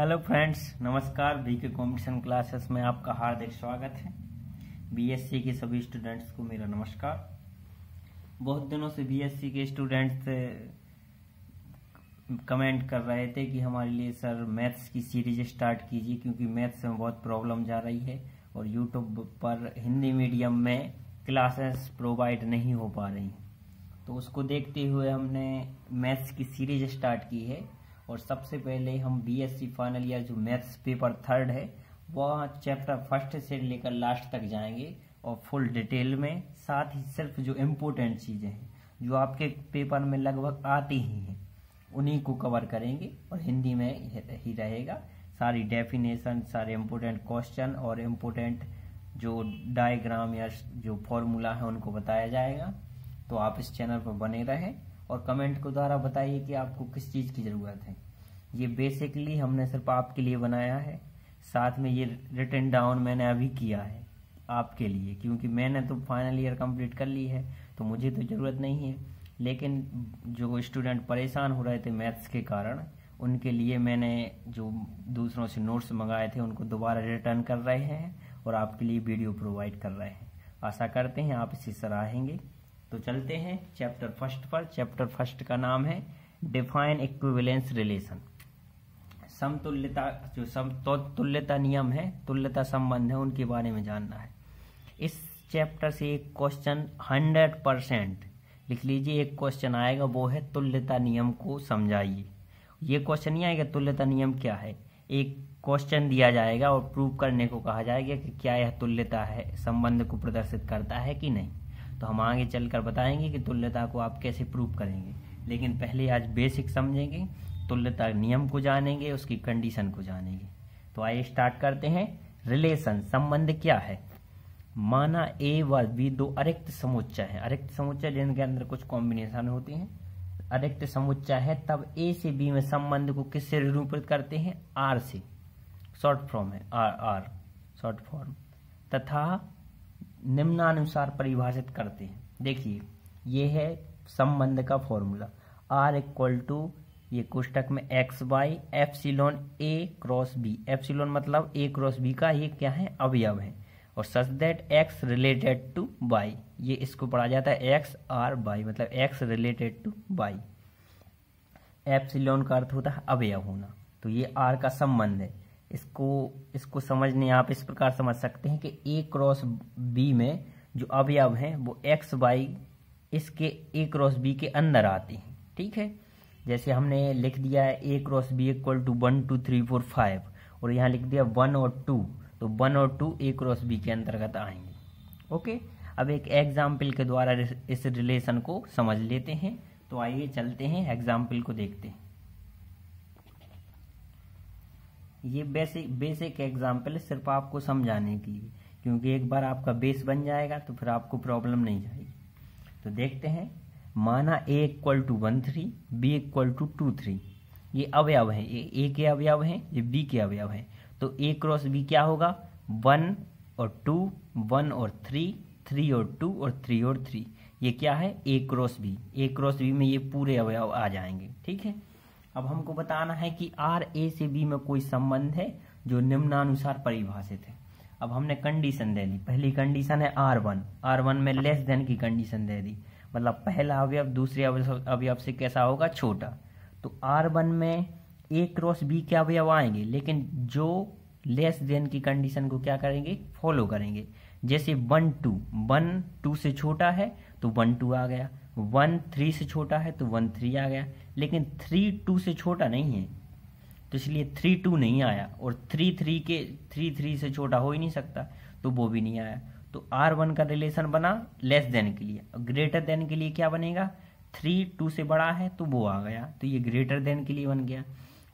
hello friends नमस्कार B K competition classes में आपका हार्दिक स्वागत है बीएससी के सभी स्टूडेंट्स को मेरा नमस्कार बहुत दिनों से बीएससी के स्टूडेंट्स कमेंट कर रहे थे कि हमारे लिए सर मैथ्स की सीरीज स्टार्ट कीजिए क्योंकि मैथ्स में बहुत प्रॉब्लम जा रही है और यूट्यूब पर हिंदी मीडियम में क्लासेस प्रोवाइड नहीं हो पा रही तो उसको देखते हुए हमने मैथ्स की सीरीज स्टार्ट की है और सबसे पहले हम बीएससी फाइनल ईयर जो मैथ्स पेपर थर्ड है वह चैप्टर फर्स्ट से लेकर लास्ट तक जाएंगे और फुल डिटेल में साथ ही सिर्फ जो इम्पोर्टेंट चीज़ें हैं जो आपके पेपर में लगभग आती ही हैं उन्हीं को कवर करेंगे और हिंदी में ही रहेगा सारी डेफिनेशन सारे इम्पोर्टेंट क्वेश्चन और इम्पोर्टेंट जो डायग्राम या जो फॉर्मूला है उनको बताया जाएगा तो आप इस चैनल पर बने रहें और कमेंट के द्वारा बताइए कि आपको किस चीज़ की ज़रूरत है ये बेसिकली हमने सिर्फ आपके लिए बनाया है साथ में ये रिटर्न डाउन मैंने अभी किया है आपके लिए क्योंकि मैंने तो फाइनल ईयर कंप्लीट कर ली है तो मुझे तो ज़रूरत नहीं है लेकिन जो स्टूडेंट परेशान हो रहे थे मैथ्स के कारण उनके लिए मैंने जो दूसरों से नोट्स मंगाए थे उनको दोबारा रिटर्न कर रहे हैं और आपके लिए वीडियो प्रोवाइड कर रहे हैं आशा करते हैं आप इसे सराहेंगे तो चलते हैं चैप्टर फर्स्ट पर चैप्टर फर्स्ट का नाम है डिफाइन इक्विवेलेंस रिलेशन समतुल्यता जो समतुल्यता तो नियम है तुल्यता संबंध है उनके बारे में जानना है इस चैप्टर से एक क्वेश्चन हंड्रेड परसेंट लिख लीजिए एक क्वेश्चन आएगा वो है तुल्यता नियम को समझाइए ये क्वेश्चन नहीं आएगा तुल्यता नियम क्या है एक क्वेश्चन दिया जाएगा और प्रूव करने को कहा जाएगा कि क्या यह तुल्यता है संबंध को प्रदर्शित करता है कि नहीं तो हम आगे चलकर बताएंगे कि तुल्यता को आप कैसे प्रूव करेंगे लेकिन पहले आज बेसिक समझेंगे तुल्यता नियम को जानेंगे उसकी कंडीशन को जानेंगे तो आइए स्टार्ट करते हैं रिलेशन संबंध क्या है माना ए व बी दो अरिक्त समुच्चय है अरिक्त समुच्चय जिनके अंदर कुछ कॉम्बिनेशन होते हैं अरिक्त समुच्चय है तब ए से बी में संबंध को किससे निरूपित करते हैं आर से शॉर्ट फॉर्म है आर आर शॉर्ट फॉर्म तथा निम्नानुसार परिभाषित करते हैं देखिए ये है संबंध का फॉर्मूला आर इक्वल टू ये कोष्टक में X Y epsilon A cross B epsilon मतलब ए क्रॉस बी का ये क्या है अवयव है और such that X related to Y ये इसको पढ़ा जाता है एक्स आर वाई मतलब X related to Y epsilon का अर्थ होता है अवयव होना तो ये आर का संबंध है इसको इसको समझने आप इस प्रकार समझ सकते हैं कि ए क्रॉस बी में जो अवयव हैं वो एक्स वाई इसके ए क्रॉस बी के अंदर आते हैं ठीक है जैसे हमने लिख दिया है A cross B equal to one two three four five और यहाँ लिख दिया वन और टू तो वन और टू ए क्रॉस बी के अंतर्गत आएंगे ओके अब एक एग्जाम्पल के द्वारा इस रिलेशन को समझ लेते हैं तो आइए चलते हैं एग्जाम्पल को देखते हैं ये बेसिक बेसिक एग्जाम्पल है सिर्फ आपको समझाने के लिए क्योंकि एक बार आपका बेस बन जाएगा तो फिर आपको प्रॉब्लम नहीं जाएगी तो देखते हैं माना A equal to one three B equal to two three ये अवयव है ये ए के अवयव हैं ये बी के अवयव हैं तो ए क्रॉस बी क्या होगा वन और टू वन और थ्री थ्री और टू और थ्री और थ्री ये क्या है A cross B A cross B में ये पूरे अवयव आ जाएंगे ठीक है अब हमको बताना है कि आर ए से बी में कोई संबंध है जो निम्नानुसार परिभाषित है अब हमने कंडीशन दे दी पहली कंडीशन है आर वन आर वन में लेस देन की कंडीशन दे दी मतलब पहला अवयव दूसरे अवयव से कैसा होगा छोटा तो आर वन में ए क्रॉस बी के अवयव आएंगे लेकिन जो लेस देन की कंडीशन को क्या करेंगे फॉलो करेंगे जैसे वन टू वन टू से छोटा है तो वन टू आ गया वन थ्री से छोटा है तो वन थ्री आ गया लेकिन थ्री टू से छोटा नहीं है तो इसलिए थ्री टू नहीं आया और थ्री थ्री के थ्री थ्री से छोटा हो ही नहीं सकता तो वो भी नहीं आया तो आर वन का रिलेशन बना लेस देन के लिए और ग्रेटर देन के लिए क्या बनेगा थ्री टू से बड़ा है तो वो आ गया तो ये ग्रेटर देन के लिए बन गया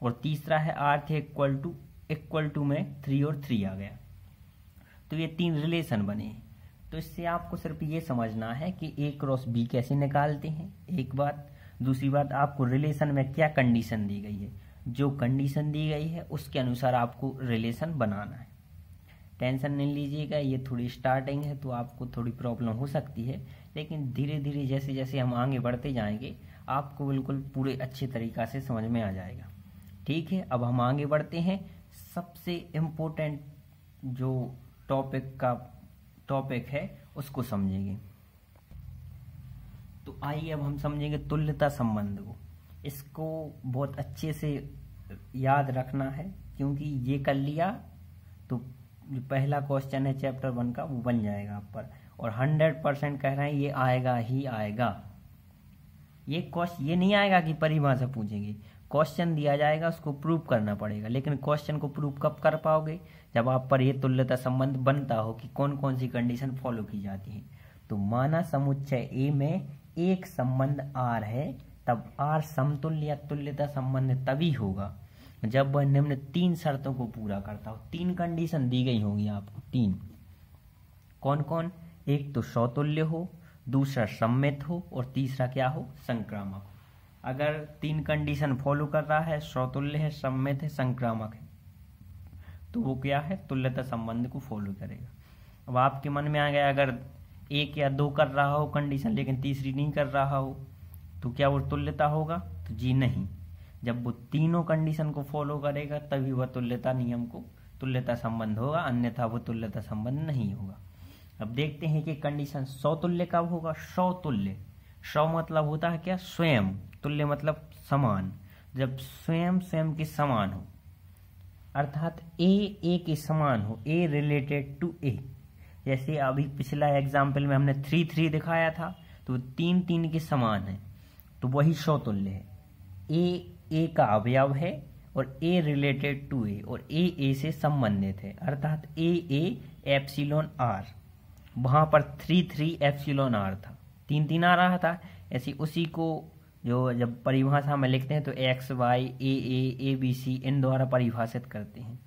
और तीसरा है आर थे इक्वल टू इक्वल टू में थ्री और थ्री आ गया तो ये तीन रिलेशन बने तो इससे आपको सिर्फ ये समझना है कि ए क्रॉस बी कैसे निकालते हैं एक बात दूसरी बात आपको रिलेशन में क्या कंडीशन दी गई है जो कंडीशन दी गई है उसके अनुसार आपको रिलेशन बनाना है टेंशन नहीं लीजिएगा ये थोड़ी स्टार्टिंग है तो आपको थोड़ी प्रॉब्लम हो सकती है लेकिन धीरे धीरे जैसे जैसे हम आगे बढ़ते जाएंगे आपको बिल्कुल पूरे अच्छे तरीका से समझ में आ जाएगा ठीक है अब हम आगे बढ़ते हैं सबसे इम्पोर्टेंट जो टॉपिक का टॉपिक है उसको समझेंगे तो आइए अब हम समझेंगे तुल्यता संबंध को इसको बहुत अच्छे से याद रखना है क्योंकि ये कर लिया तो जो पहला क्वेश्चन है चैप्टर वन का वो बन जाएगा आप पर और हंड्रेड परसेंट कह रहे हैं ये आएगा ही आएगा ये क्वेश्चन ये नहीं आएगा कि परिभाषा पूछेंगे क्वेश्चन दिया जाएगा उसको प्रूव करना पड़ेगा लेकिन क्वेश्चन को प्रूव कब कर पाओगे जब आप पर यह तुल्यता संबंध बनता हो कि कौन कौन सी कंडीशन फॉलो की जाती है तो माना समुच्चय ए में एक संबंध आर है तब आर समतुल्य या तुल्यता संबंध तभी होगा जब वह निम्न तीन शर्तों को पूरा करता हो तीन कंडीशन दी गई होगी आपको तीन कौन कौन एक तो सौतुल्य हो दूसरा सम्मित हो और तीसरा क्या हो संक्रामक हो अगर तीन कंडीशन फॉलो कर रहा है स्वतुल्य है सम्मित है संक्रामक है तो वो क्या है तुल्यता संबंध को फॉलो करेगा अब आपके मन में आ गया अगर एक या दो कर रहा हो कंडीशन लेकिन तीसरी नहीं कर रहा हो तो क्या वो तुल्यता होगा तो जी नहीं जब वो तीनों कंडीशन को फॉलो करेगा तभी वह तुल्यता नियम को तुल्यता संबंध होगा अन्यथा वो तुल्यता संबंध नहीं होगा अब देखते हैं कि कंडीशन सौतुल्य कब होगा सौतुल्य स्व मतलब होता है क्या स्वयं तुल्य मतलब समान जब स्वयं स्वयं के समान हो अर्थात ए ए के समान हो ए रिलेटेड टू ए जैसे अभी पिछला एग्जाम्पल में हमने थ्री थ्री दिखाया था तो तीन तीन के समान है तो वही सौतुल्य है ए ए का अवयव है और ए रिलेटेड टू ए और ए ए से संबंधित है अर्थात ए ए एप्सिलोन आर वहां पर थ्री थ्री एप्सिलोन आर था तीन तीन आ रहा था ऐसी उसी को जो जब परिभाषा में लिखते हैं तो X Y A A A B C इन द्वारा परिभाषित करते हैं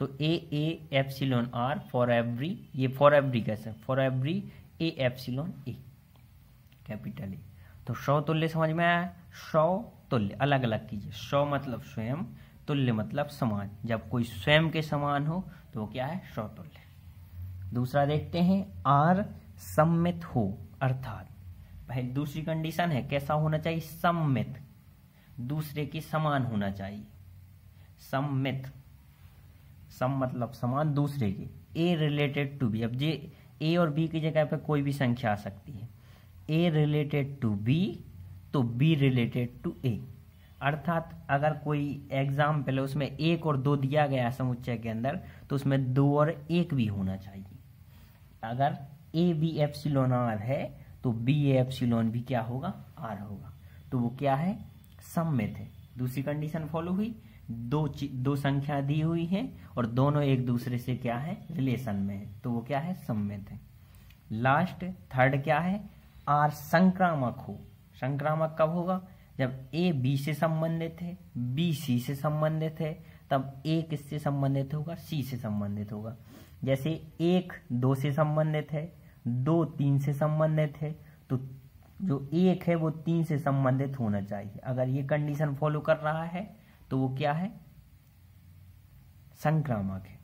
तो A A epsilon R for every ये फॉर एवरी कैसे for every A epsilon A capital A तो सौ तुल्य समझ में आया सौ तुल्य अलग अलग कीजिए सौ मतलब स्वयं तुल्य मतलब समान जब कोई स्वयं के समान हो तो वो क्या है सौ तुल्य दूसरा देखते हैं आर सम्मित हो अर्थात भाई दूसरी कंडीशन है कैसा होना चाहिए सम्मित दूसरे के समान होना चाहिए सम्मित सम मतलब समान दूसरे के ए रिलेटेड टू बी अब जे ए और बी की जगह पर कोई भी संख्या आ सकती है ए रिलेटेड टू बी तो बी रिलेटेड टू ए अर्थात अगर कोई एग्जाम्पल है उसमें एक और दो दिया गया समुच्चय के अंदर तो उसमें दो और एक भी होना चाहिए अगर ए बी एफ है तो बी ए एप्सिलॉन भी क्या होगा आर होगा तो वो क्या है सम में थे दूसरी कंडीशन फॉलो हुई दो दो संख्या दी हुई है और दोनों एक दूसरे से क्या है रिलेशन में है तो वो क्या है सम में थे लास्ट थर्ड क्या है आर संक्रामक हो संक्रामक कब होगा जब ए बी से संबंधित है बी सी से संबंधित है तब ए किससे संबंधित होगा सी से संबंधित होगा जैसे एक दो से संबंधित है दो तीन से संबंधित है तो जो एक है वो तीन से संबंधित होना चाहिए अगर ये कंडीशन फॉलो कर रहा है तो वो क्या है संक्रामक है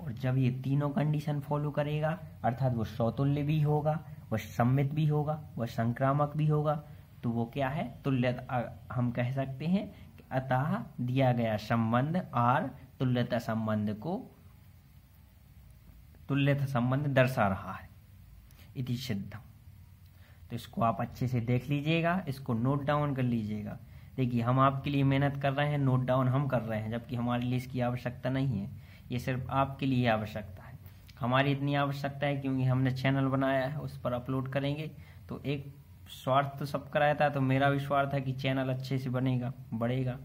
और जब ये तीनों कंडीशन फॉलो करेगा अर्थात वो सौतुल्य भी होगा वह सम्मित भी होगा वह संक्रामक भी होगा तो वो क्या है तुल्यता हम कह सकते हैं अतः दिया गया संबंध आर तुल्यता संबंध को तुल्यता संबंध दर्शा रहा है इति सिद्धम तो इसको आप अच्छे से देख लीजिएगा इसको नोट डाउन कर लीजिएगा देखिए हम आपके लिए मेहनत कर रहे हैं नोट डाउन हम कर रहे हैं जबकि हमारे लिए इसकी आवश्यकता नहीं है ये सिर्फ आपके लिए आवश्यकता है हमारी इतनी आवश्यकता है क्योंकि हमने चैनल बनाया है उस पर अपलोड करेंगे तो एक स्वार्थ तो सबका रहता है तो मेरा भी स्वार्थ है कि चैनल अच्छे से बनेगा बढ़ेगा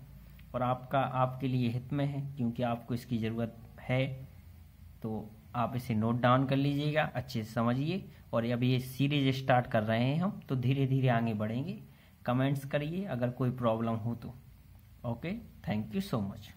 और आपका आपके लिए हित में है क्योंकि आपको इसकी ज़रूरत है तो आप इसे नोट डाउन कर लीजिएगा अच्छे से समझिए और अब ये सीरीज स्टार्ट कर रहे हैं हम तो धीरे धीरे आगे बढ़ेंगे कमेंट्स करिए अगर कोई प्रॉब्लम हो तो okay thank you so much